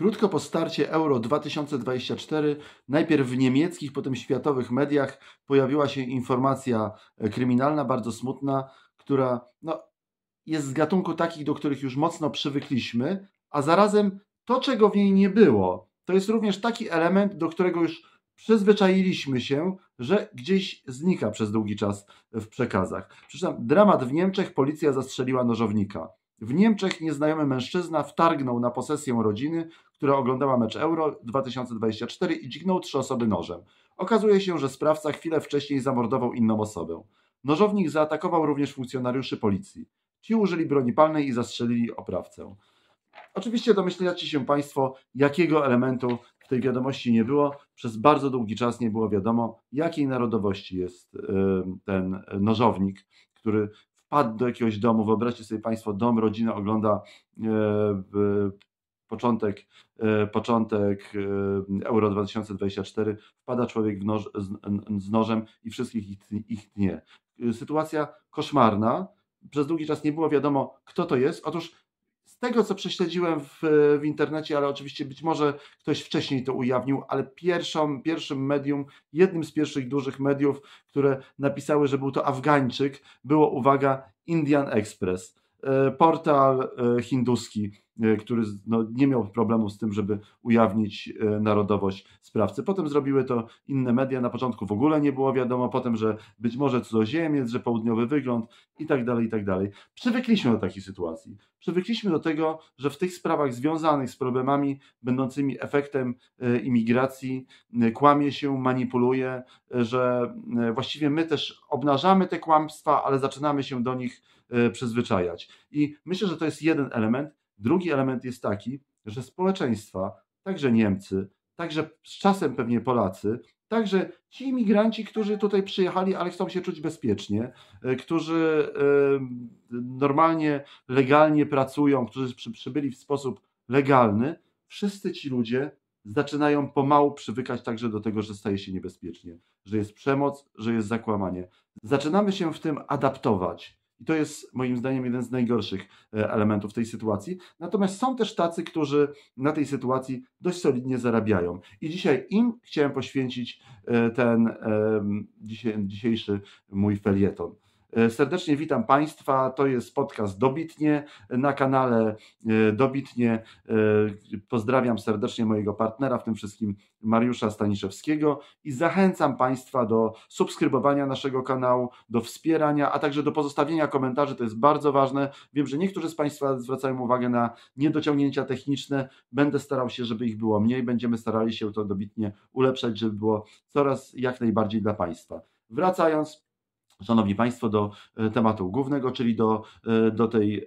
Krótko po starcie Euro 2024, najpierw w niemieckich, potem światowych mediach pojawiła się informacja e, kryminalna, bardzo smutna, która no, jest z gatunku takich, do których już mocno przywykliśmy, a zarazem to, czego w niej nie było, to jest również taki element, do którego już przyzwyczailiśmy się, że gdzieś znika przez długi czas w przekazach. Przepraszam, dramat w Niemczech, policja zastrzeliła nożownika. W Niemczech nieznajomy mężczyzna wtargnął na posesję rodziny, która oglądała mecz Euro 2024 i dźgnął trzy osoby nożem. Okazuje się, że sprawca chwilę wcześniej zamordował inną osobę. Nożownik zaatakował również funkcjonariuszy policji. Ci użyli broni palnej i zastrzelili oprawcę. Oczywiście domyślacie się Państwo, jakiego elementu w tej wiadomości nie było. Przez bardzo długi czas nie było wiadomo, jakiej narodowości jest ten nożownik, który wpadł do jakiegoś domu. Wyobraźcie sobie Państwo, dom, rodzina ogląda e, początek, e, początek e, Euro 2024, wpada człowiek noż, z, z, nożem i wszystkich ich, ich tnie. Sytuacja koszmarna. Przez długi czas nie było wiadomo, kto to jest. Otóż tego, co prześledziłem w, w internecie, ale oczywiście być może ktoś wcześniej to ujawnił, ale pierwszą, pierwszym medium, jednym z pierwszych dużych mediów, które napisały, że był to Afgańczyk, było, uwaga, Indian Express, e, portal e, hinduski E, który no, nie miał problemu z tym, żeby ujawnić e, narodowość sprawcy. Potem zrobiły to inne media. Na początku w ogóle nie było wiadomo, potem, że być może cudzoziemiec, że południowy wygląd i tak dalej, i tak dalej. Przywykliśmy do takiej sytuacji. Przywykliśmy do tego, że w tych sprawach związanych z problemami będącymi efektem e, imigracji kłamie się, manipuluje, że właściwie my też obnażamy te kłamstwa, ale zaczynamy się do nich przyzwyczajać. I myślę, że to jest jeden element. Drugi element jest taki, że społeczeństwa, także Niemcy, także z czasem pewnie Polacy, także ci imigranci, którzy tutaj przyjechali, ale chcą się czuć bezpiecznie, e, którzy e, normalnie, legalnie pracują, którzy przybyli w sposób legalny, wszyscy ci ludzie zaczynają pomału przywykać także do tego, że staje się niebezpiecznie, że jest przemoc, że jest zakłamanie. Zaczynamy się w tym adaptować. I to jest moim zdaniem jeden z najgorszych e, elementów tej sytuacji. Natomiast są też tacy, którzy na tej sytuacji dość solidnie zarabiają. I dzisiaj im chciałem poświęcić e, ten dzisiejszy mój felieton. E, serdecznie witam Państwa. To jest podcast Dobitnie na kanale e, Dobitnie. E, pozdrawiam serdecznie mojego partnera w tym wszystkim, Mariusza Staniszewskiego i zachęcam Państwa do subskrybowania naszego kanału, do wspierania, a także do pozostawienia komentarzy. To jest bardzo ważne. Wiem, że niektórzy z Państwa zwracają uwagę na niedociągnięcia techniczne. Będę starał się, żeby ich było mniej. Będziemy starali się to dobitnie ulepszać, żeby było coraz jak najbardziej dla Państwa. Wracając, Szanowni Państwo, do e, tematu głównego, czyli do, e, do tej e,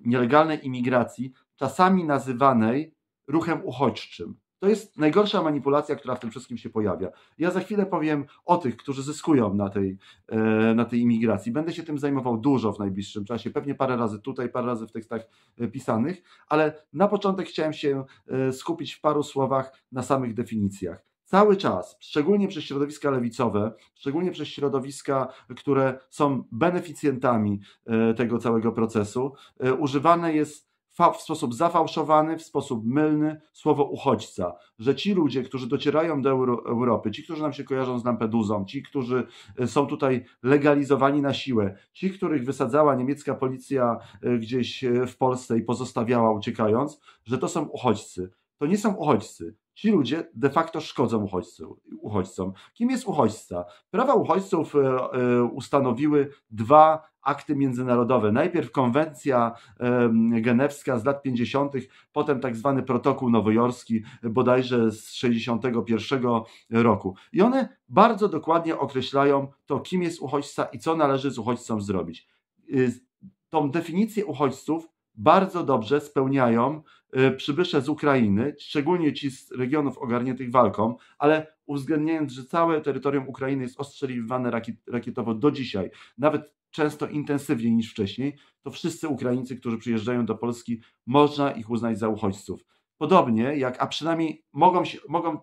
nielegalnej imigracji, czasami nazywanej ruchem uchodźczym. To jest najgorsza manipulacja, która w tym wszystkim się pojawia. Ja za chwilę powiem o tych, którzy zyskują na tej, na tej imigracji. Będę się tym zajmował dużo w najbliższym czasie, pewnie parę razy tutaj, parę razy w tekstach pisanych, ale na początek chciałem się skupić w paru słowach na samych definicjach cały czas, szczególnie przez środowiska lewicowe, szczególnie przez środowiska, które są beneficjentami e, tego całego procesu, e, używane jest w sposób zafałszowany, w sposób mylny słowo uchodźca, że ci ludzie, którzy docierają do Euro Europy, ci, którzy nam się kojarzą z Lampedusą, ci, którzy e, są tutaj legalizowani na siłę, ci, których wysadzała niemiecka policja gdzieś w Polsce i pozostawiała uciekając, że to są uchodźcy. To nie są uchodźcy, Ci ludzie de facto szkodzą uchodźcom. Kim jest uchodźca? Prawa uchodźców e, e, ustanowiły dwa akty międzynarodowe. Najpierw konwencja genewska z lat 50., potem tak zwany protokół nowojorski bodajże z 61 roku. I one bardzo dokładnie określają to, kim jest uchodźca i co należy z uchodźcą zrobić. Y, tą definicję uchodźców bardzo dobrze spełniają Y, przybysze z Ukrainy, szczególnie ci z regionów ogarniętych walką, ale uwzględniając, że całe terytorium Ukrainy jest ostrzeliwane rakietowo do dzisiaj, nawet często intensywniej niż wcześniej, to wszyscy Ukraińcy, którzy przyjeżdżają do Polski, można ich uznać za uchodźców. Podobnie jak, a przynajmniej mogą, się, mogą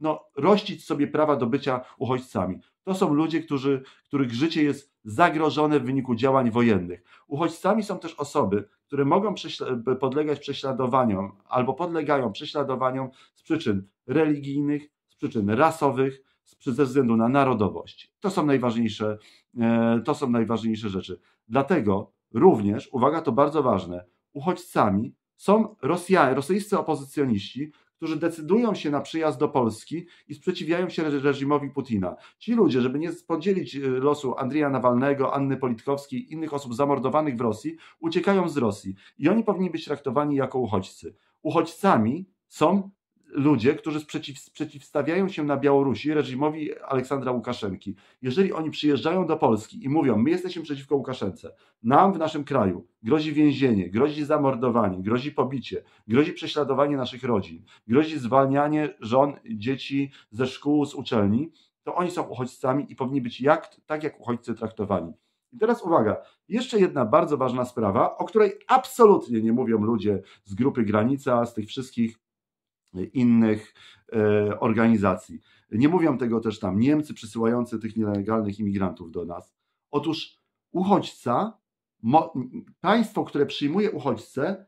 no, rościć sobie prawa do bycia uchodźcami. To są ludzie, którzy, których życie jest zagrożone w wyniku działań wojennych. Uchodźcami są też osoby, które mogą prześla- podlegać prześladowaniom albo podlegają prześladowaniom z przyczyn religijnych, z przyczyn rasowych, ze względu na narodowość. To są najważniejsze, e, to są najważniejsze rzeczy. Dlatego również, uwaga, to bardzo ważne, uchodźcami są Rosjanie, rosyjscy opozycjoniści, którzy decydują się na przyjazd do Polski i sprzeciwiają się reżimowi Putina. Ci ludzie, żeby nie podzielić y, losu Andrija Nawalnego, Anny Politkowskiej, innych osób zamordowanych w Rosji, uciekają z Rosji i oni powinni być traktowani jako uchodźcy. Uchodźcami są ludzie, którzy sprzeciw, sprzeciwstawiają się na Białorusi reżimowi Aleksandra Łukaszenki, jeżeli oni przyjeżdżają do Polski i mówią, my jesteśmy przeciwko Łukaszence, nam w naszym kraju grozi więzienie, grozi zamordowanie, grozi pobicie, grozi prześladowanie naszych rodzin, grozi zwalnianie żon, dzieci ze szkół, z uczelni, to oni są uchodźcami i powinni być jak, tak jak uchodźcy traktowani. I teraz uwaga, jeszcze jedna bardzo ważna sprawa, o której absolutnie nie mówią ludzie z grupy Granica, z tych wszystkich innych e, organizacji. Nie mówią tego też tam Niemcy przysyłający tych nielegalnych imigrantów do nas. Otóż uchodźca, państwo, które przyjmuje uchodźcę,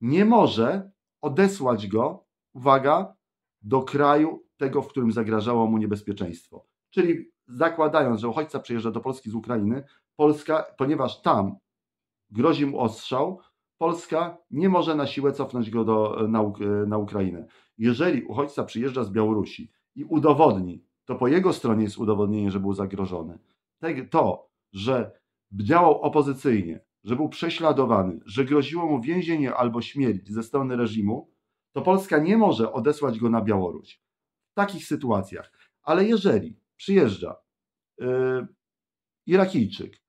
nie może odesłać go, uwaga, do kraju tego, w którym zagrażało mu niebezpieczeństwo. Czyli zakładając, że uchodźca przyjeżdża do Polski z Ukrainy, Polska, ponieważ tam grozi mu ostrzał, Polska nie może na siłę cofnąć go do, e, na, e, na Ukrainę. Jeżeli uchodźca przyjeżdża z Białorusi i udowodni, to po jego stronie jest udowodnienie, że był zagrożony. To, że działał opozycyjnie, że był prześladowany, że groziło mu więzienie albo śmierć ze strony reżimu, to Polska nie może odesłać go na Białoruś. W takich sytuacjach. Ale jeżeli przyjeżdża yy, Irakijczyk,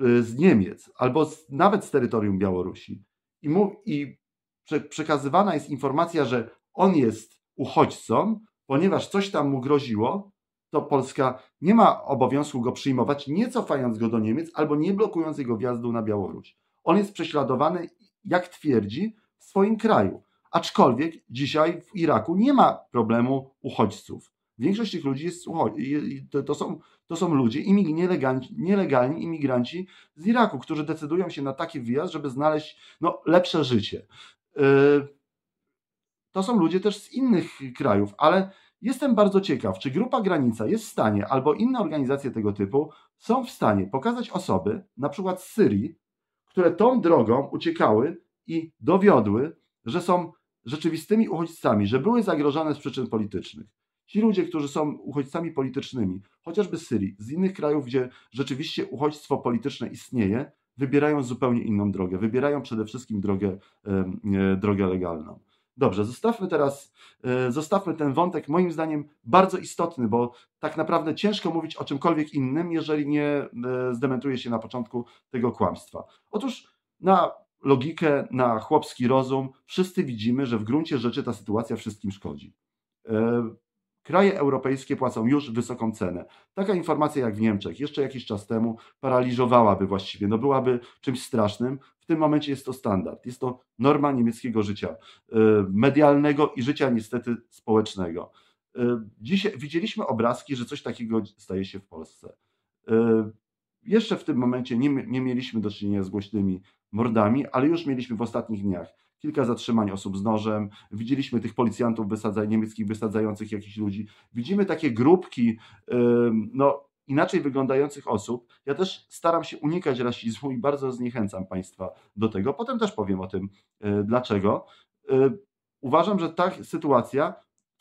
Y, z Niemiec albo z, nawet z terytorium Białorusi i, mu, i prze, przekazywana jest informacja, że on jest uchodźcą, ponieważ coś tam mu groziło, to Polska nie ma obowiązku go przyjmować, nie cofając go do Niemiec albo nie blokując jego wjazdu na Białoruś. On jest prześladowany, jak twierdzi, w swoim kraju. Aczkolwiek dzisiaj w Iraku nie ma problemu uchodźców. Większość tych ludzi jest, to, to są to są ludzie, nielegalni, nielegalni imigranci z Iraku, którzy decydują się na taki wyjazd, żeby znaleźć no, lepsze życie. Y, to są ludzie też z innych krajów, ale jestem bardzo ciekaw, czy Grupa Granica jest w stanie, albo inne organizacje tego typu są w stanie pokazać osoby, na przykład z Syrii, które tą drogą uciekały i dowiodły, że są rzeczywistymi uchodźcami, że były zagrożone z przyczyn politycznych. Ci ludzie, którzy są uchodźcami politycznymi, chociażby z Syrii, z innych krajów, gdzie rzeczywiście uchodźstwo polityczne istnieje, wybierają zupełnie inną drogę. Wybierają przede wszystkim drogę, e, drogę legalną. Dobrze, zostawmy teraz, e, zostawmy ten wątek, moim zdaniem bardzo istotny, bo tak naprawdę ciężko mówić o czymkolwiek innym, jeżeli nie e, zdementuje się na początku tego kłamstwa. Otóż na logikę, na chłopski rozum wszyscy widzimy, że w gruncie rzeczy ta sytuacja wszystkim szkodzi. Kraje europejskie płacą już wysoką cenę. Taka informacja jak w Niemczech jeszcze jakiś czas temu paraliżowałaby właściwie, no byłaby czymś strasznym. W tym momencie jest to standard, jest to norma niemieckiego życia e, medialnego i życia niestety społecznego. E, dzisiaj widzieliśmy obrazki, że coś takiego staje się w Polsce. E, jeszcze w tym momencie nie, nie mieliśmy do czynienia z głośnymi mordami, ale już mieliśmy w ostatnich dniach kilka zatrzymań osób z nożem, widzieliśmy tych policjantów wysadzaj, niemieckich wysadzających jakichś ludzi, widzimy takie grupki, no inaczej wyglądających osób. Ja też staram się unikać rasizmu i bardzo zniechęcam Państwa do tego. Potem też powiem o tym, y, dlaczego. Y, uważam, że ta sytuacja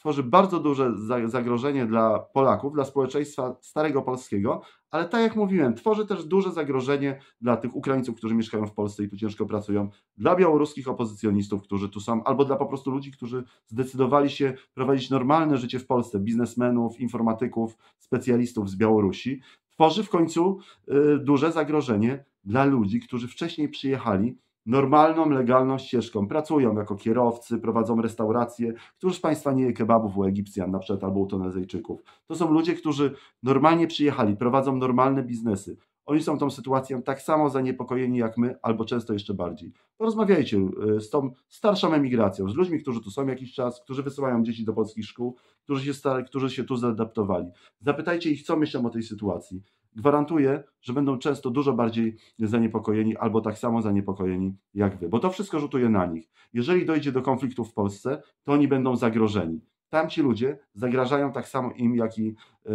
tworzy bardzo duże zagrożenie dla Polaków, dla społeczeństwa starego polskiego, ale tak jak mówiłem, tworzy też duże zagrożenie dla tych Ukraińców, którzy mieszkają w Polsce i tu ciężko pracują, dla białoruskich opozycjonistów, którzy tu są, albo dla po prostu ludzi, którzy zdecydowali się prowadzić normalne życie w Polsce, biznesmenów, informatyków, specjalistów z Białorusi. Tworzy w końcu y, duże zagrożenie dla ludzi, którzy wcześniej przyjechali normalną, legalną ścieżką. Pracują jako kierowcy, prowadzą restauracje. Któż z Państwa nie je kebabów u Egipcjan na przykład albo u Tunezyjczyków? To są ludzie, którzy normalnie przyjechali, prowadzą normalne biznesy. Oni są tą sytuacją tak samo zaniepokojeni jak my, albo często jeszcze bardziej. Porozmawiajcie y, z tą starszą emigracją, z ludźmi, którzy tu są jakiś czas, którzy wysyłają dzieci do polskich szkół, którzy się, stary, którzy się tu zadaptowali. Zapytajcie ich, co myślą o tej sytuacji gwarantuję, że będą często dużo bardziej zaniepokojeni albo tak samo zaniepokojeni jak wy, bo to wszystko rzutuje na nich. Jeżeli dojdzie do konfliktu w Polsce, to oni będą zagrożeni. Tamci ludzie zagrażają tak samo im, jak i, e,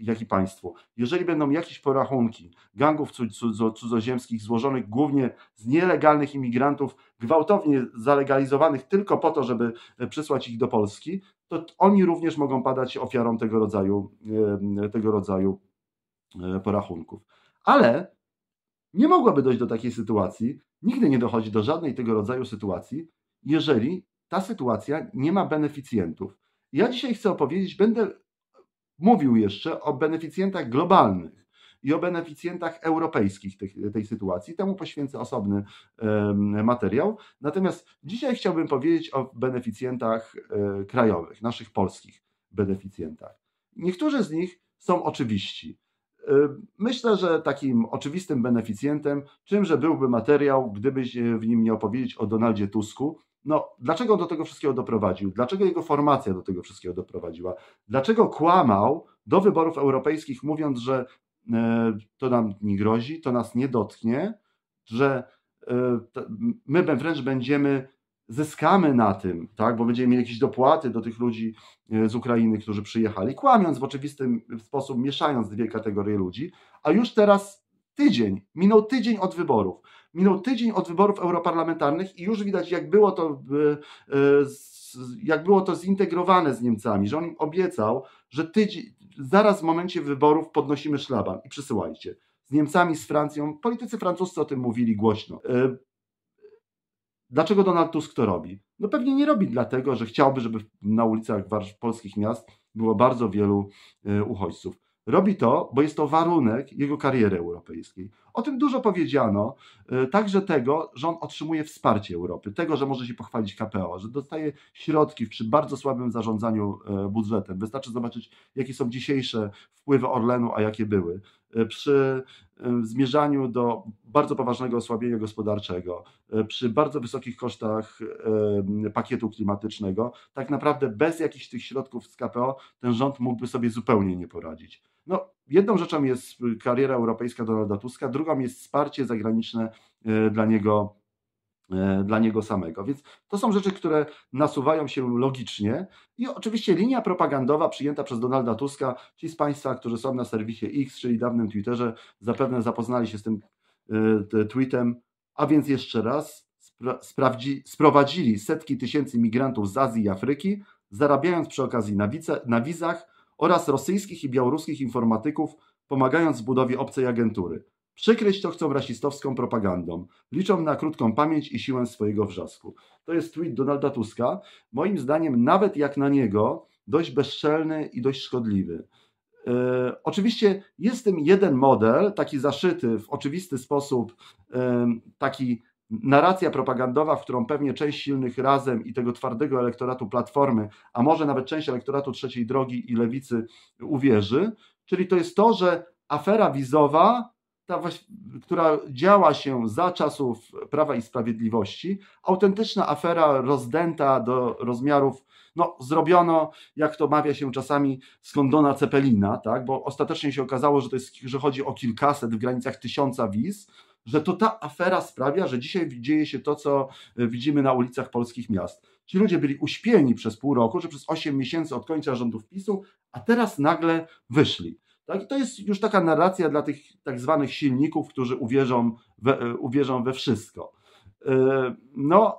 jak i państwu. Jeżeli będą jakieś porachunki gangów cudzoziemskich złożonych głównie z nielegalnych imigrantów, gwałtownie zalegalizowanych tylko po to, żeby e, przysłać ich do Polski, to oni również mogą padać ofiarą tego rodzaju, e, tego rodzaju E, porachunków. Ale nie mogłaby dojść do takiej sytuacji, nigdy nie dochodzi do żadnej tego rodzaju sytuacji, jeżeli ta sytuacja nie ma beneficjentów. Ja dzisiaj chcę opowiedzieć, będę mówił jeszcze o beneficjentach globalnych i o beneficjentach europejskich tej, tej sytuacji. Temu poświęcę osobny materiał. Natomiast dzisiaj chciałbym powiedzieć o beneficjentach e, krajowych, naszych polskich beneficjentach. Niektórzy z nich są oczywiści. Myślę, że takim oczywistym beneficjentem, czymże byłby materiał, gdybyś w nim nie opowiedzieć o Donaldzie Tusku. No, dlaczego on do tego wszystkiego doprowadził? Dlaczego jego formacja do tego wszystkiego doprowadziła? Dlaczego kłamał do wyborów europejskich, mówiąc, że e, to nam nie grozi, to nas nie dotknie, że e, my wręcz będziemy zyskamy na tym, tak, bo będziemy mieli jakieś dopłaty do tych ludzi e, z Ukrainy, którzy przyjechali, kłamiąc w oczywisty sposób, mieszając dwie kategorie ludzi, a już teraz tydzień, minął tydzień od wyborów, minął tydzień od wyborów europarlamentarnych i już widać, jak było to e, e, jak było to zintegrowane z Niemcami, że on im obiecał, że tydzień, zaraz w momencie wyborów podnosimy szlaban i przysyłajcie. Z Niemcami, z Francją, politycy francuscy o tym mówili głośno. Dlaczego Donald Tusk to robi? No pewnie nie robi dlatego, że chciałby, żeby na ulicach polskich miast było bardzo wielu y, uchodźców. Robi to, bo jest to warunek jego kariery europejskiej. O tym dużo powiedziano, y, także tego, że on otrzymuje wsparcie Europy, tego, że może się pochwalić KPO, że dostaje środki przy bardzo słabym zarządzaniu y, budżetem. Wystarczy zobaczyć, jakie są dzisiejsze wpływy Orlenu, a jakie były. E, przy e, zmierzaniu do bardzo poważnego osłabienia gospodarczego, e, przy bardzo wysokich kosztach pakietu klimatycznego, tak naprawdę bez jakichś tych środków z KPO ten rząd mógłby sobie zupełnie nie poradzić. No, jedną rzeczą jest kariera europejska Donalda Tuska, drugą jest wsparcie zagraniczne dla niego E, dla niego samego. Więc to są rzeczy, które nasuwają się logicznie i oczywiście linia propagandowa przyjęta przez Donalda Tuska, ci z Państwa, którzy są na serwisie X, czyli dawnym Twitterze, zapewne zapoznali się z tym e, tweetem, a więc jeszcze raz spra sprowadzili setki tysięcy migrantów z Azji i Afryki, zarabiając przy okazji na, na wizach oraz rosyjskich i białoruskich informatyków, pomagając w budowie obcej agentury przykryć to chcą rasistowską propagandą. Liczą na krótką pamięć i siłę swojego wrzasku. To jest tweet Donalda Tuska. Moim zdaniem, nawet jak na niego, dość bezczelny i dość szkodliwy. E, oczywiście jest w tym jeden model, taki zaszyty w oczywisty sposób, yy, taki narracja propagandowa, w którą pewnie część silnych razem i tego twardego elektoratu Platformy, a może nawet część elektoratu Trzeciej Drogi i Lewicy uwierzy, czyli to jest to, że afera wizowa ta, która działa się za czasów Prawa i Sprawiedliwości, autentyczna afera rozdęta do rozmiarów, no zrobiono, jak to mawia się czasami, skądona Cepelina, tak? bo ostatecznie się okazało, że, to jest, że chodzi o kilkaset w granicach tysiąca wiz, że to ta afera sprawia, że dzisiaj dzieje się to, co e, widzimy na ulicach polskich miast. Ci ludzie byli uśpieni przez pół roku, czy przez 8 miesięcy od końca rządów PiSu, a teraz nagle wyszli. Tak? I to jest już taka narracja dla tych tak zwanych silników, którzy uwierzą we, e, uwierzą we wszystko. E, no,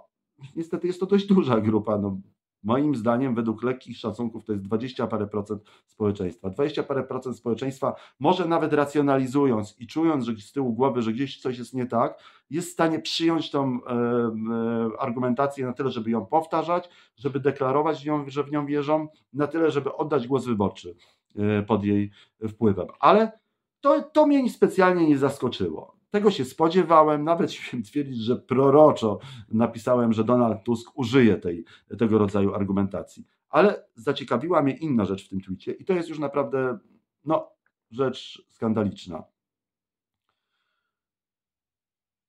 niestety jest to dość duża grupa. No, moim zdaniem, według lekkich szacunków, to jest 20 parę procent społeczeństwa. 20 parę procent społeczeństwa, może nawet racjonalizując i czując, że z tyłu głowy, że gdzieś coś jest nie tak, jest w stanie przyjąć tą e, e argumentację na tyle, żeby ją powtarzać, żeby deklarować, nią, że w nią wierzą, na tyle, żeby oddać głos wyborczy. E, pod jej wpływem. Ale to, to mnie specjalnie nie zaskoczyło. Tego się spodziewałem, nawet chciałem twierdzić, że proroczo napisałem, że Donald Tusk użyje tej, tego rodzaju argumentacji. Ale zaciekawiła mnie inna rzecz w tym twicie i to jest już naprawdę no, rzecz skandaliczna.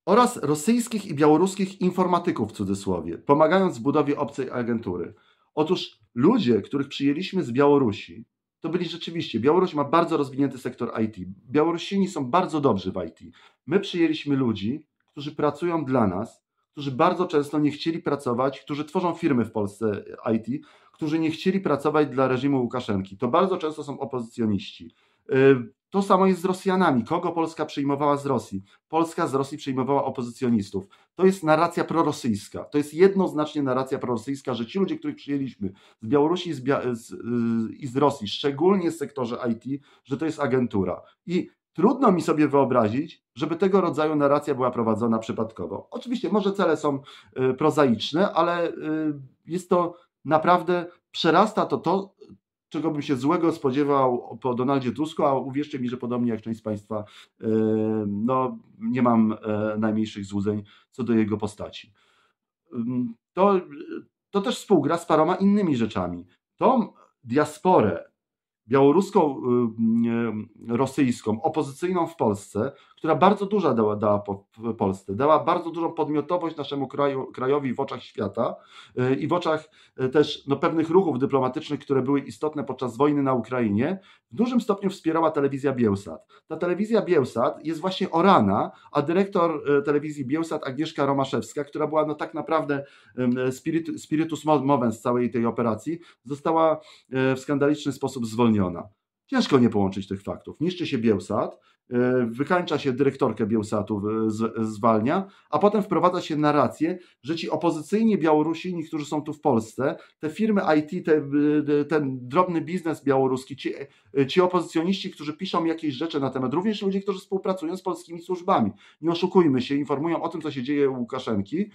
Oraz rosyjskich i białoruskich informatyków w cudzysłowie, pomagając w budowie obcej agentury. Otóż ludzie, których przyjęliśmy z Białorusi, to byli rzeczywiście. Białoruś ma bardzo rozwinięty sektor IT. Białorusini są bardzo dobrzy w IT. My przyjęliśmy ludzi, którzy pracują dla nas, którzy bardzo często nie chcieli pracować, którzy tworzą firmy w Polsce IT, którzy nie chcieli pracować dla reżimu Łukaszenki. To bardzo często są opozycjoniści. Y, to samo jest z Rosjanami. Kogo Polska przyjmowała z Rosji? Polska z Rosji przyjmowała opozycjonistów. To jest narracja prorosyjska. To jest jednoznacznie narracja prorosyjska, że ci ludzie, których przyjęliśmy z Białorusi z Bia z, yy, i z Rosji, szczególnie z sektorze IT, że to jest agentura. I Trudno mi sobie wyobrazić, żeby tego rodzaju narracja była prowadzona przypadkowo. Oczywiście, może cele są y, prozaiczne, ale y, jest to naprawdę przerasta to to, czego bym się złego spodziewał po Donaldzie Tusku, a uwierzcie mi, że podobnie jak część z Państwa, e, no, nie mam e, najmniejszych złudzeń co do jego postaci. To, to też współgra z paroma innymi rzeczami. Tą diasporę białoruską, y, y, rosyjską, opozycyjną w Polsce, która bardzo duża dała, dała Polsce, dała bardzo dużą podmiotowość naszemu kraju, krajowi w oczach świata y, i w oczach też no, pewnych ruchów dyplomatycznych, które były istotne podczas wojny na Ukrainie, w dużym stopniu wspierała telewizja Bielsat. Ta telewizja Bielsat jest właśnie orana, a dyrektor telewizji Bielsat Agnieszka Romaszewska, która była no, tak naprawdę spiritus spiritus movens całej tej operacji, została w skandaliczny sposób zwolniona. Ciężko nie połączyć tych faktów. Niszczy się Bielsat, e, wykańcza się dyrektorkę Bielsatu, e, zwalnia, a potem wprowadza się narrację, że ci opozycyjni Białorusini, którzy są tu w Polsce, te firmy IT, te, e, ten drobny biznes białoruski, ci, ci opozycjoniści, którzy piszą jakieś rzeczy na temat, również ludzie, którzy współpracują z polskimi służbami. Nie oszukujmy się, informują o tym, co się dzieje u Łukaszenki,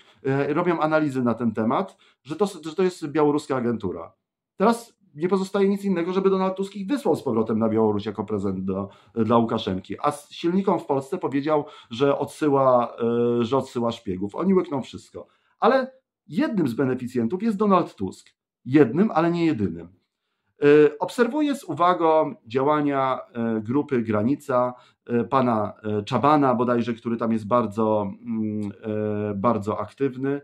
robią analizy na ten temat, że to, że to jest białoruska agentura. Teraz nie pozostaje nic innego, żeby Donald Tusk ich wysłał z powrotem na Białoruś jako prezent do, dla Łukaszenki. A silnikom w Polsce powiedział, że odsyła, e, że odsyła szpiegów. Oni łykną wszystko. Ale jednym z beneficjentów jest Donald Tusk. Jednym, ale nie jedynym. E, obserwuję z uwagą działania e, grupy Granica, pana Czabana bodajże, który tam jest bardzo, mm, bardzo aktywny,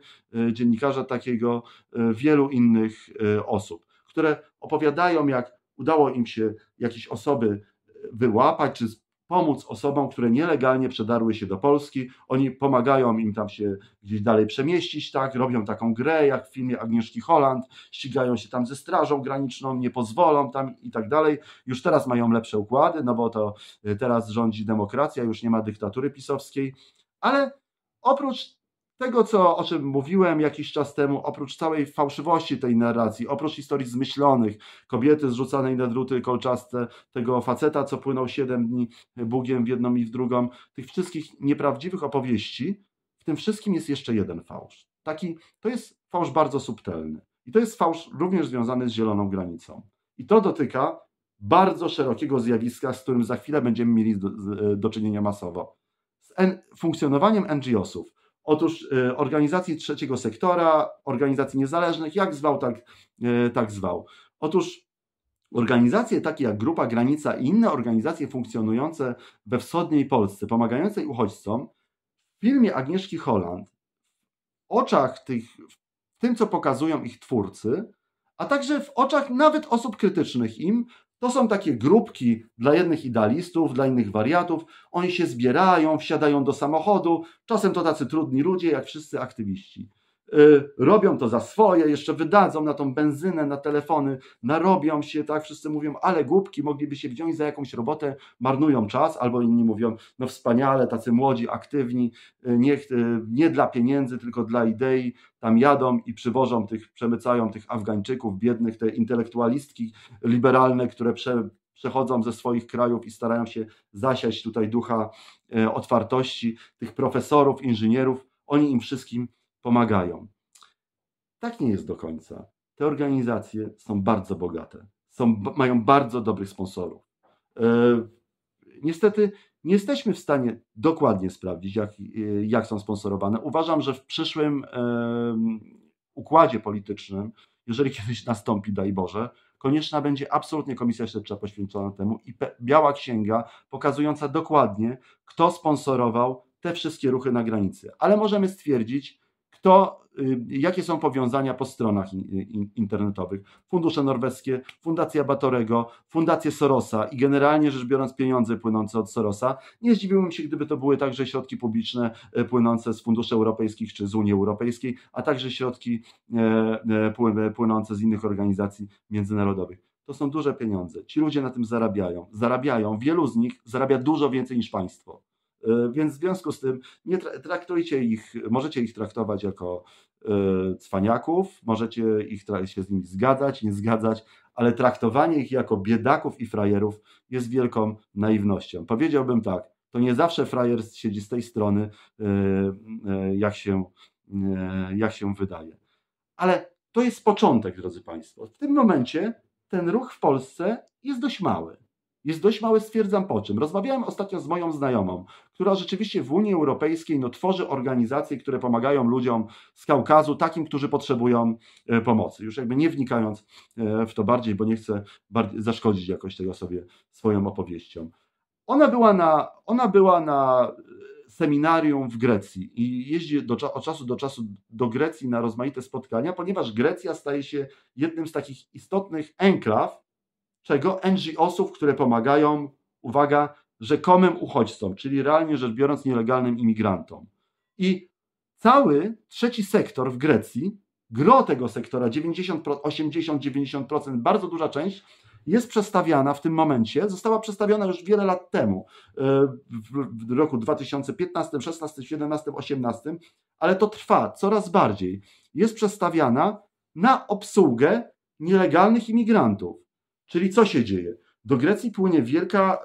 dziennikarza takiego, wielu innych osób które opowiadają, jak udało im się jakieś osoby e, wyłapać, czy pomóc osobom, które nielegalnie przedarły się do Polski. Oni pomagają im tam się gdzieś dalej przemieścić, tak? Robią taką grę, jak w filmie Agnieszki Holland, ścigają się tam ze Strażą Graniczną, nie pozwolą tam i tak dalej. Już teraz mają lepsze układy, no bo to e, teraz rządzi demokracja, już nie ma dyktatury pisowskiej, ale oprócz tego, co, o czym mówiłem jakiś czas temu, oprócz całej fałszywości tej narracji, oprócz historii zmyślonych, kobiety zrzucanej na druty kolczaste, tego faceta, co płynął 7 dni Bugiem w jedną i w drugą, tych wszystkich nieprawdziwych opowieści, w tym wszystkim jest jeszcze jeden fałsz. Taki, to jest fałsz bardzo subtelny. I to jest fałsz również związany z zieloną granicą. I to dotyka bardzo szerokiego zjawiska, z którym za chwilę będziemy mieli do, e, do czynienia masowo. Z funkcjonowaniem NGO-sów Otóż e, organizacji trzeciego sektora, organizacji niezależnych, jak zwał, tak, e, tak zwał. Otóż organizacje takie jak Grupa Granica i inne organizacje funkcjonujące we wschodniej Polsce, pomagające uchodźcom, w filmie Agnieszki Holland, w oczach tych, w tym co pokazują ich twórcy, a także w oczach nawet osób krytycznych im, to są takie grupki dla jednych idealistów, dla innych wariatów. Oni się zbierają, wsiadają do samochodu. Czasem to tacy trudni ludzie, jak wszyscy aktywiści. Y, robią to za swoje, jeszcze wydadzą na tą benzynę, na telefony, narobią się, tak, wszyscy mówią, ale głupki, mogliby się wziąć za jakąś robotę, marnują czas, albo inni mówią, no wspaniale, tacy młodzi, aktywni, y, nie, y, nie dla pieniędzy, tylko dla idei, tam jadą i przywożą tych, przemycają tych Afgańczyków, biednych, te intelektualistki liberalne, które prze, przechodzą ze swoich krajów i starają się zasiać tutaj ducha otwartości, tych profesorów, inżynierów, oni im wszystkim pomagają. Tak nie jest do końca. Te organizacje są bardzo bogate, są, mają bardzo dobrych sponsorów. E, niestety nie jesteśmy w stanie dokładnie sprawdzić, jak, e, jak są sponsorowane. Uważam, że w przyszłym układzie politycznym, jeżeli kiedyś nastąpi, daj Boże, konieczna będzie absolutnie komisja śledcza poświęcona temu i biała księga pokazująca dokładnie, kto sponsorował te wszystkie ruchy na granicy. Ale możemy stwierdzić, kto, y, jakie są powiązania po stronach y, internetowych. Fundusze norweskie, Fundacja Batorego, Fundację Sorosa i generalnie rzecz biorąc pieniądze płynące od Sorosa. Nie zdziwiłbym się, gdyby to były także środki publiczne y, płynące z funduszy europejskich czy z Unii Europejskiej, a także środki e, e, e, płynące z innych organizacji międzynarodowych. To są duże pieniądze. Ci ludzie na tym zarabiają. Zarabiają, wielu z nich zarabia dużo więcej niż państwo. E, więc w związku z tym nie traktujcie ich, możecie ich traktować jako e, cwaniaków, możecie ich się z nimi zgadzać, nie zgadzać, ale traktowanie ich jako biedaków i frajerów jest wielką naiwnością. Powiedziałbym tak, to nie zawsze frajer siedzi z tej strony, e, jak się, jak się wydaje. Ale to jest początek, drodzy Państwo. W tym momencie ten ruch w Polsce jest dość mały jest dość mały, stwierdzam po czym. Rozmawiałem ostatnio z moją znajomą, która rzeczywiście w Unii Europejskiej no, tworzy organizacje, które pomagają ludziom z Kaukazu, takim, którzy potrzebują e, pomocy. Już jakby nie wnikając e, w to bardziej, bo nie chcę zaszkodzić jakoś tej osobie swoją opowieścią. Ona była na, ona była na e, seminarium w Grecji i jeździ do, od czasu do czasu do Grecji na rozmaite spotkania, ponieważ Grecja staje się jednym z takich istotnych enklaw, Czego? NGO-sów, które pomagają, uwaga, rzekomym uchodźcom, czyli realnie rzecz biorąc nielegalnym imigrantom. I cały trzeci sektor w Grecji, gro tego sektora, 80-90%, bardzo duża część, jest przestawiana w tym momencie, została przestawiona już wiele lat temu, e, w roku 2015, 16, 17, 18, ale to trwa coraz bardziej. Jest przestawiana na obsługę nielegalnych imigrantów. Czyli co się dzieje? Do Grecji płynie wielka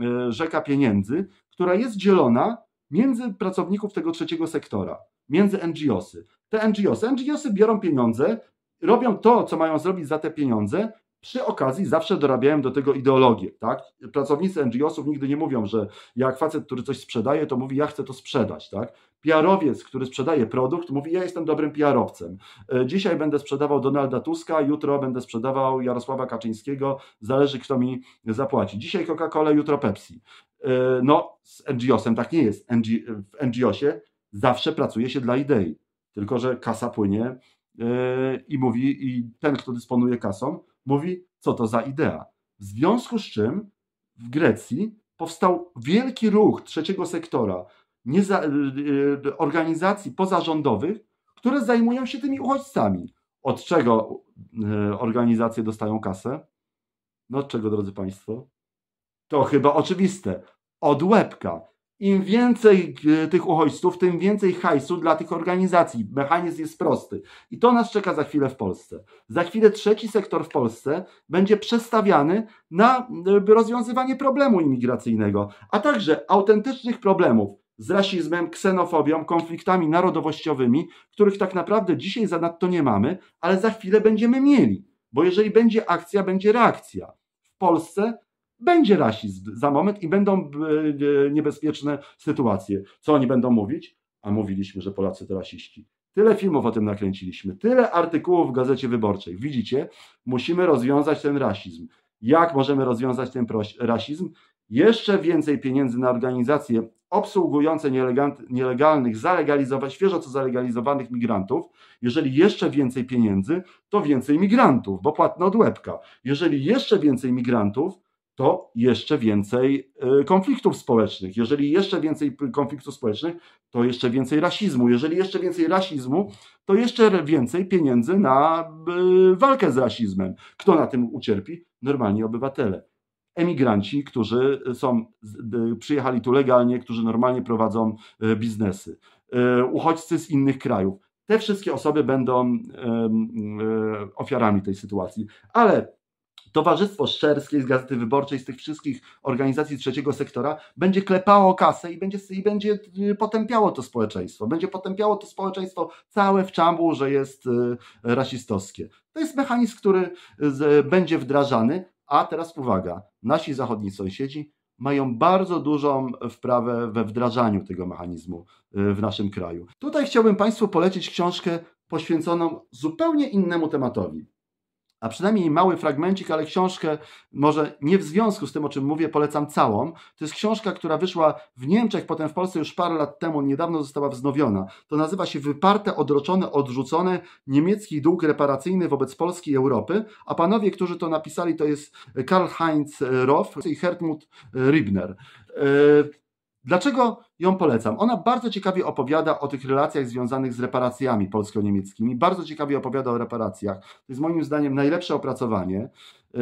e, rzeka pieniędzy, która jest dzielona między pracowników tego trzeciego sektora, między NGOsy. Te NGOsy, NGOsy biorą pieniądze, robią to, co mają zrobić za te pieniądze przy okazji zawsze dorabiałem do tego ideologię. Tak? Pracownicy NGO-sów nigdy nie mówią, że jak facet, który coś sprzedaje, to mówi, ja chcę to sprzedać. Tak? PR-owiec, który sprzedaje produkt, mówi, ja jestem dobrym PR-owcem. E, dzisiaj będę sprzedawał Donalda Tuska, jutro będę sprzedawał Jarosława Kaczyńskiego, zależy kto mi zapłaci. Dzisiaj Coca-Cola, jutro Pepsi. E, no, z NGO-sem tak nie jest. W NGO-sie zawsze pracuje się dla idei, tylko że kasa płynie e, i mówi, i ten, kto dysponuje kasą, mówi, co to za idea. W związku z czym w Grecji powstał wielki ruch trzeciego sektora, nieza, y, y, y, organizacji pozarządowych, które zajmują się tymi uchodźcami. Od czego organizacje dostają kasę? No od czego, drodzy Państwo? To chyba oczywiste. Od łebka. Im więcej e, tych uchodźców, tym więcej hajsu dla tych organizacji. Mechanizm jest prosty. I to nas czeka za chwilę w Polsce. Za chwilę trzeci sektor w Polsce będzie przestawiany na e, rozwiązywanie problemu imigracyjnego, a także autentycznych problemów z rasizmem, ksenofobią, konfliktami narodowościowymi, których tak naprawdę dzisiaj zanadto nie mamy, ale za chwilę będziemy mieli. Bo jeżeli będzie akcja, będzie reakcja. W Polsce będzie rasizm za moment i będą e, e, niebezpieczne sytuacje. Co oni będą mówić? A mówiliśmy, że Polacy to rasiści. Tyle filmów o tym nakręciliśmy, tyle artykułów w Gazecie Wyborczej. Widzicie, musimy rozwiązać ten rasizm. Jak możemy rozwiązać ten rasizm? Jeszcze więcej pieniędzy na organizacje obsługujące nielegalnych, zalegalizowanych, świeżo co zalegalizowanych migrantów. Jeżeli jeszcze więcej pieniędzy, to więcej migrantów, bo płatno od łebka. Jeżeli jeszcze więcej migrantów, to jeszcze więcej y, konfliktów społecznych. Jeżeli jeszcze więcej konfliktów społecznych, to jeszcze więcej rasizmu. Jeżeli jeszcze więcej rasizmu, to jeszcze więcej pieniędzy na y, walkę z rasizmem. Kto na tym ucierpi? Normalni obywatele. Emigranci, którzy są, przyjechali tu legalnie, którzy normalnie prowadzą y, biznesy. Uchodźcy z innych krajów. Te wszystkie osoby będą ofiarami tej sytuacji. Ale Towarzystwo Szczerskie z Gazety Wyborczej, z tych wszystkich organizacji trzeciego sektora, będzie klepało kasę i będzie, i będzie y, potępiało to społeczeństwo. Będzie potępiało to społeczeństwo całe w czambu, że jest y, rasistowskie. To jest mechanizm, który y, będzie wdrażany, a teraz uwaga, nasi zachodni sąsiedzi mają bardzo dużą wprawę we wdrażaniu tego mechanizmu w naszym kraju. Tutaj chciałbym Państwu polecić książkę poświęconą zupełnie innemu tematowi a przynajmniej mały fragmencik, ale książkę może nie w związku z tym, o czym mówię, polecam całą. To jest książka, która wyszła w Niemczech, potem w Polsce już parę lat temu, niedawno została wznowiona. To nazywa się Wyparte, odroczone, odrzucone niemiecki dług reparacyjny wobec Polski i Europy, a panowie, którzy to napisali, to jest Karl-Heinz Roff i Hertmut Ribner. E, Dlaczego ją polecam? Ona bardzo ciekawie opowiada o tych relacjach związanych z reparacjami polsko-niemieckimi, bardzo ciekawie opowiada o reparacjach. To jest moim zdaniem najlepsze opracowanie. Y,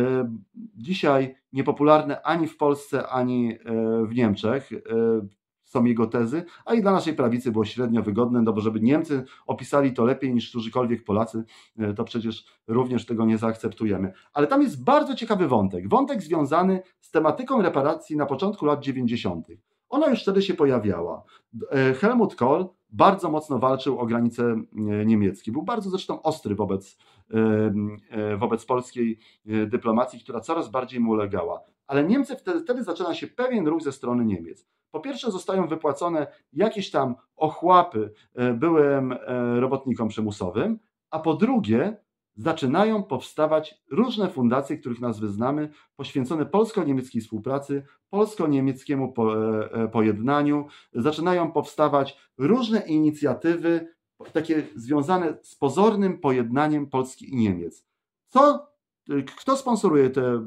dzisiaj niepopularne ani w Polsce, ani y, w Niemczech y, są jego tezy, a i dla naszej prawicy było średnio wygodne, no bo żeby Niemcy opisali to lepiej niż którzykolwiek Polacy, to przecież również tego nie zaakceptujemy. Ale tam jest bardzo ciekawy wątek, wątek związany z tematyką reparacji na początku lat 90. Ona już wtedy się pojawiała. E, Helmut Kohl bardzo mocno walczył o granice e, niemieckie. Był bardzo zresztą ostry wobec, e, wobec polskiej dyplomacji, która coraz bardziej mu ulegała. Ale Niemcy wtedy, wtedy zaczyna się pewien ruch ze strony Niemiec. Po pierwsze, zostają wypłacone jakieś tam ochłapy byłym robotnikom przymusowym, a po drugie, zaczynają powstawać różne fundacje, których nazwy znamy, poświęcone polsko-niemieckiej współpracy, polsko-niemieckiemu e, e, pojednaniu. Zaczynają powstawać różne inicjatywy, takie związane z pozornym pojednaniem Polski i Niemiec. Co, kto sponsoruje te e,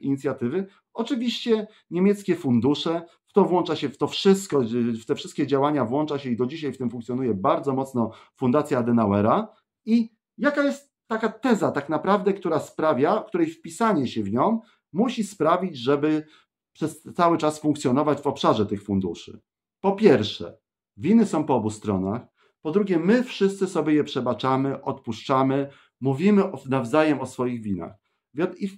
inicjatywy? Oczywiście niemieckie fundusze. W to włącza się w to wszystko, w te wszystkie działania włącza się i do dzisiaj w tym funkcjonuje bardzo mocno Fundacja Adenauera. I jaka jest taka teza tak naprawdę, która sprawia, której wpisanie się w nią musi sprawić, żeby przez cały czas funkcjonować w obszarze tych funduszy. Po pierwsze, winy są po obu stronach. Po drugie, my wszyscy sobie je przebaczamy, odpuszczamy, mówimy nawzajem o swoich winach. I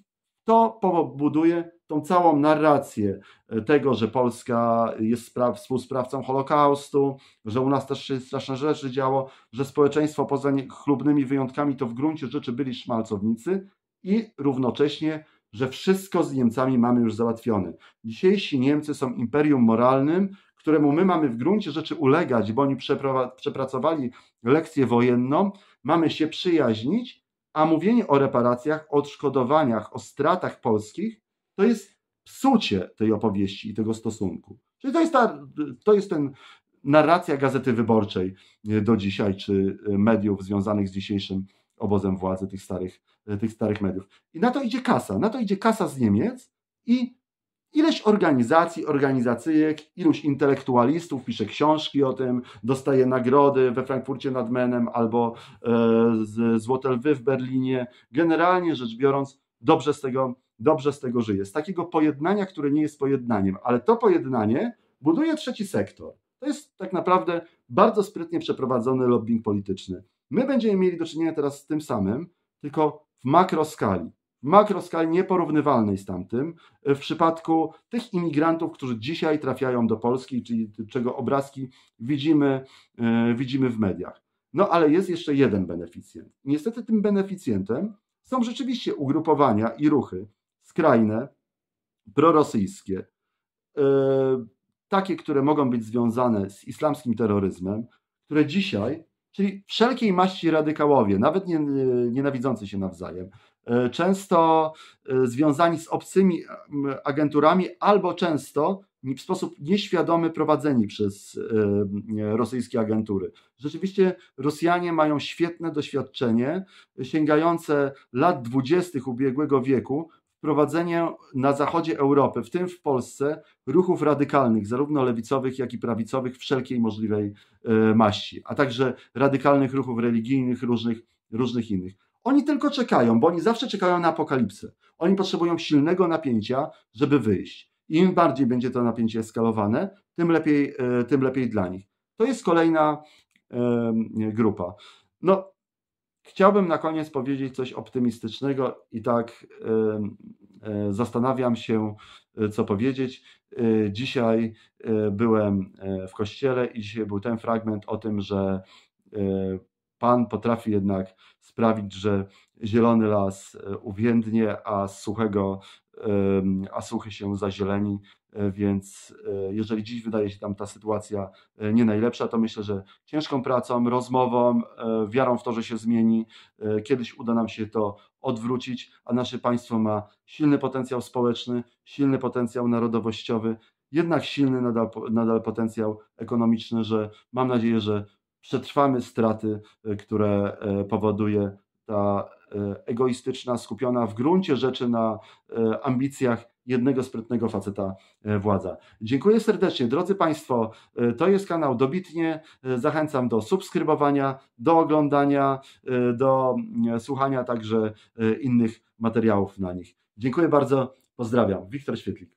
to powoduje tą całą narrację e, tego, że Polska jest spraw, współsprawcą Holokaustu, że u nas też się straszne rzeczy działo, że społeczeństwo poza nie, chlubnymi wyjątkami to w gruncie rzeczy byli szmalcownicy i równocześnie, że wszystko z Niemcami mamy już załatwione. Dzisiejsi Niemcy są imperium moralnym, któremu my mamy w gruncie rzeczy ulegać, bo oni przepracowali lekcję wojenną, mamy się przyjaźnić, a mówienie o reparacjach, o odszkodowaniach, o stratach polskich to jest psucie tej opowieści i tego stosunku. Czyli to jest, ta, to jest ten narracja gazety wyborczej e, do dzisiaj, czy e, mediów związanych z dzisiejszym obozem władzy, tych starych, e, tych starych mediów. I na to idzie kasa. Na to idzie kasa z Niemiec i ileś organizacji, organizacyjek, iluś intelektualistów pisze książki o tym, dostaje nagrody we Frankfurcie nad Menem albo e, z, złote lwy w Berlinie. Generalnie rzecz biorąc, dobrze z tego dobrze z tego żyje. Z takiego pojednania, które nie jest pojednaniem, ale to pojednanie buduje trzeci sektor. To jest tak naprawdę bardzo sprytnie przeprowadzony lobbying polityczny. My będziemy mieli do czynienia teraz z tym samym, tylko w makroskali. W makroskali nieporównywalnej z tamtym, w przypadku tych imigrantów, którzy dzisiaj trafiają do Polski, czyli czego obrazki widzimy, yy, widzimy w mediach. No ale jest jeszcze jeden beneficjent. Niestety tym beneficjentem są rzeczywiście ugrupowania i ruchy, skrajne, prorosyjskie, e, takie, które mogą być związane z islamskim terroryzmem, które dzisiaj, czyli wszelkiej maści radykałowie, nawet nie, e, nienawidzący się nawzajem, e, często związani z obcymi agenturami, albo często w sposób nieświadomy prowadzeni przez rosyjskie agentury. Rzeczywiście Rosjanie mają świetne doświadczenie sięgające lat 20. ubiegłego wieku, wprowadzenie na zachodzie Europy, w tym w Polsce, ruchów radykalnych, zarówno lewicowych, jak i prawicowych, wszelkiej możliwej e, maści, a także radykalnych ruchów religijnych, różnych, różnych innych. Oni tylko czekają, bo oni zawsze czekają na apokalipsę. Oni potrzebują silnego napięcia, żeby wyjść. Im bardziej będzie to napięcie eskalowane, tym lepiej, e, tym lepiej dla nich. To jest kolejna e, grupa. No, Chciałbym na koniec powiedzieć coś optymistycznego i tak zastanawiam się, e, co powiedzieć. E, dzisiaj e, byłem w kościele i dzisiaj był ten fragment o tym, że Pan potrafi jednak sprawić, że zielony las uwiędnie, a, suchego, a suchy się zazieleni. E, więc e, jeżeli dziś wydaje się tam ta sytuacja e, nie najlepsza, to myślę, że ciężką pracą, rozmową, wiarą w to, że się zmieni, kiedyś uda nam się to odwrócić, a nasze państwo ma silny potencjał społeczny, silny potencjał narodowościowy, jednak silny nadal, nadal potencjał ekonomiczny, że mam nadzieję, że przetrwamy straty, które powoduje ta egoistyczna, skupiona w gruncie rzeczy na ambicjach jednego sprytnego faceta e, władza. Dziękuję serdecznie. Drodzy Państwo, e, to jest kanał Dobitnie. E, zachęcam do subskrybowania, do oglądania, do słuchania także innych materiałów na nich. Dziękuję bardzo. Pozdrawiam. Wiktor Świetlik.